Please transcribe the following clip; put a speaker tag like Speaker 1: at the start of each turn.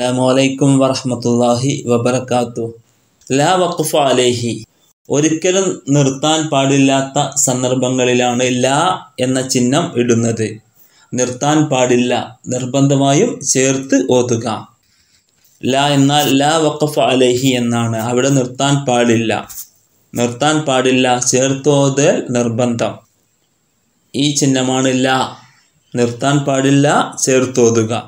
Speaker 1: അസ്സാമലൈക്കും വറഹമത്തല്ലാഹി വബർക്കാത്തു ലാ വഖഫ് അലേഹി ഒരിക്കലും നിർത്താൻ പാടില്ലാത്ത സന്ദർഭങ്ങളിലാണ് ലാ എന്ന ചിഹ്നം ഇടുന്നത് നിർത്താൻ പാടില്ല നിർബന്ധമായും ചേർത്ത് ഓതുക ലാ എന്നാൽ ലാ വഖഫ അലേഹി എന്നാണ് അവിടെ നിർത്താൻ പാടില്ല നിർത്താൻ പാടില്ല ചേർത്തോതൽ നിർബന്ധം ഈ ചിഹ്നമാണ് ലാ നിർത്താൻ പാടില്ല ചേർത്തോതുക